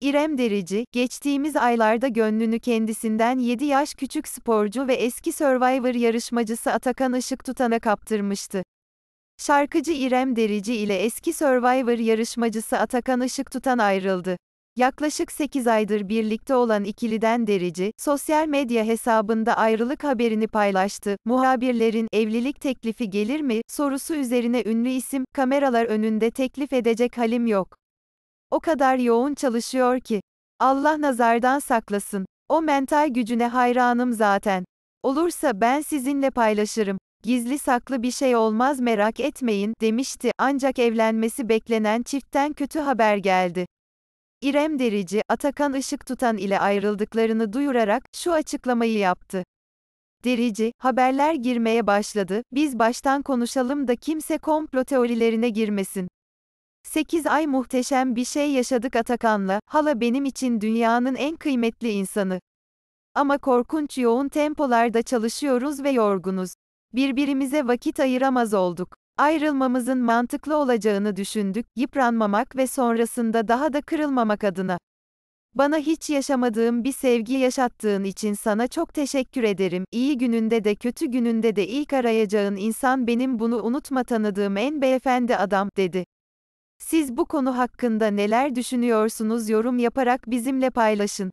İrem Derici, geçtiğimiz aylarda gönlünü kendisinden 7 yaş küçük sporcu ve eski Survivor yarışmacısı Atakan Işık Tutan'a kaptırmıştı. Şarkıcı İrem Derici ile eski Survivor yarışmacısı Atakan Işık Tutan ayrıldı. Yaklaşık 8 aydır birlikte olan ikiliden Derici, sosyal medya hesabında ayrılık haberini paylaştı. Muhabirlerin evlilik teklifi gelir mi sorusu üzerine ünlü isim, kameralar önünde teklif edecek halim yok. O kadar yoğun çalışıyor ki. Allah nazardan saklasın. O mental gücüne hayranım zaten. Olursa ben sizinle paylaşırım. Gizli saklı bir şey olmaz merak etmeyin demişti ancak evlenmesi beklenen çiftten kötü haber geldi. İrem Derici, Atakan Işık Tutan ile ayrıldıklarını duyurarak şu açıklamayı yaptı. Derici, haberler girmeye başladı, biz baştan konuşalım da kimse komplo teorilerine girmesin. 8 ay muhteşem bir şey yaşadık Atakan'la, hala benim için dünyanın en kıymetli insanı. Ama korkunç yoğun tempolarda çalışıyoruz ve yorgunuz. Birbirimize vakit ayıramaz olduk. Ayrılmamızın mantıklı olacağını düşündük, yıpranmamak ve sonrasında daha da kırılmamak adına. Bana hiç yaşamadığım bir sevgi yaşattığın için sana çok teşekkür ederim. İyi gününde de kötü gününde de ilk arayacağın insan benim bunu unutma tanıdığım en beyefendi adam, dedi. Siz bu konu hakkında neler düşünüyorsunuz yorum yaparak bizimle paylaşın.